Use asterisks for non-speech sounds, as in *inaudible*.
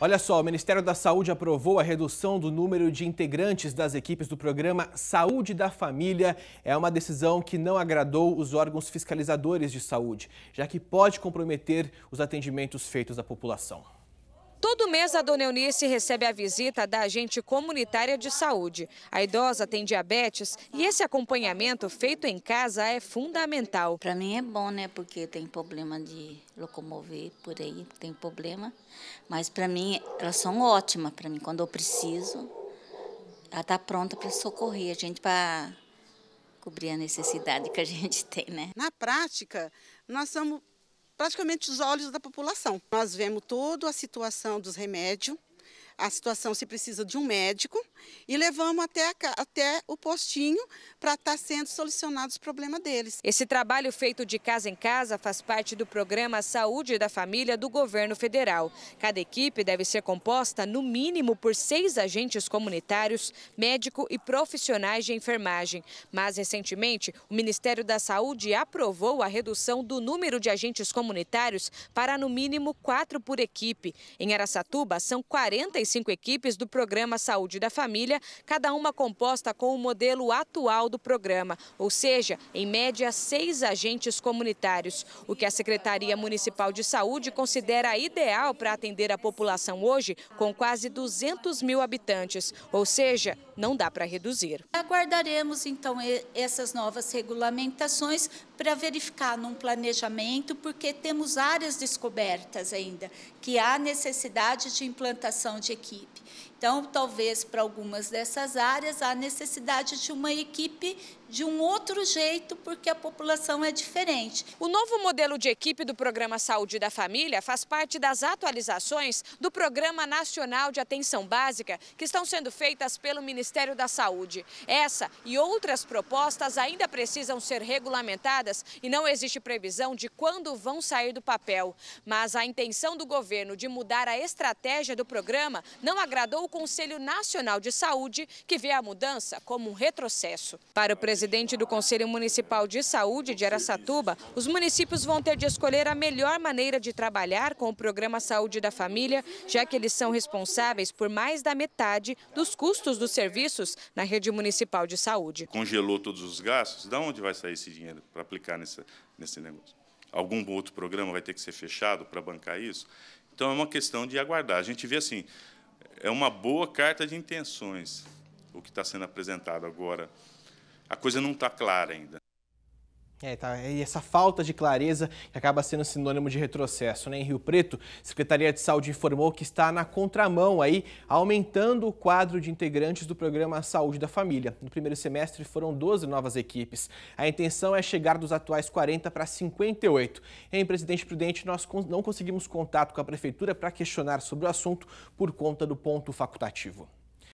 Olha só, o Ministério da Saúde aprovou a redução do número de integrantes das equipes do programa Saúde da Família. É uma decisão que não agradou os órgãos fiscalizadores de saúde, já que pode comprometer os atendimentos feitos à população. Todo mês, a dona Eunice recebe a visita da agente comunitária de saúde. A idosa tem diabetes e esse acompanhamento feito em casa é fundamental. Para mim é bom, né? Porque tem problema de locomover por aí, tem problema. Mas para mim, elas são ótimas para mim. Quando eu preciso, ela está pronta para socorrer a gente, para cobrir a necessidade que a *laughs* gente tem, né? Na prática, nós somos praticamente os olhos da população. Nós vemos toda a situação dos remédios, a situação se precisa de um médico e levamos até, a, até o postinho para estar tá sendo solucionado os problemas deles. Esse trabalho feito de casa em casa faz parte do programa Saúde da Família do governo federal. Cada equipe deve ser composta, no mínimo, por seis agentes comunitários, médico e profissionais de enfermagem. Mas, recentemente, o Ministério da Saúde aprovou a redução do número de agentes comunitários para, no mínimo, quatro por equipe. Em Aracatuba, são 45 35 equipes do programa Saúde da Família, cada uma composta com o modelo atual do programa, ou seja, em média, seis agentes comunitários, o que a Secretaria Municipal de Saúde considera ideal para atender a população hoje com quase 200 mil habitantes, ou seja, não dá para reduzir. Aguardaremos então essas novas regulamentações para verificar num planejamento, porque temos áreas descobertas ainda, que há necessidade de implantação de equipe. Então, talvez para algumas dessas áreas há necessidade de uma equipe de um outro jeito, porque a população é diferente. O novo modelo de equipe do Programa Saúde da Família faz parte das atualizações do Programa Nacional de Atenção Básica, que estão sendo feitas pelo Ministério da Saúde. Essa e outras propostas ainda precisam ser regulamentadas e não existe previsão de quando vão sair do papel. Mas a intenção do governo de mudar a estratégia do programa não agradou o Conselho Nacional de Saúde, que vê a mudança como um retrocesso. Para o presidente do Conselho Municipal de Saúde de Aracatuba, os municípios vão ter de escolher a melhor maneira de trabalhar com o programa Saúde da Família, já que eles são responsáveis por mais da metade dos custos dos serviços na rede municipal de saúde. Congelou todos os gastos, de onde vai sair esse dinheiro para aplicar nesse, nesse negócio? Algum outro programa vai ter que ser fechado para bancar isso? Então é uma questão de aguardar. A gente vê assim, é uma boa carta de intenções o que está sendo apresentado agora. A coisa não está clara ainda. É, tá. E essa falta de clareza acaba sendo sinônimo de retrocesso. Né? Em Rio Preto, a Secretaria de Saúde informou que está na contramão, aí, aumentando o quadro de integrantes do programa Saúde da Família. No primeiro semestre foram 12 novas equipes. A intenção é chegar dos atuais 40 para 58. Em Presidente Prudente, nós não conseguimos contato com a Prefeitura para questionar sobre o assunto por conta do ponto facultativo.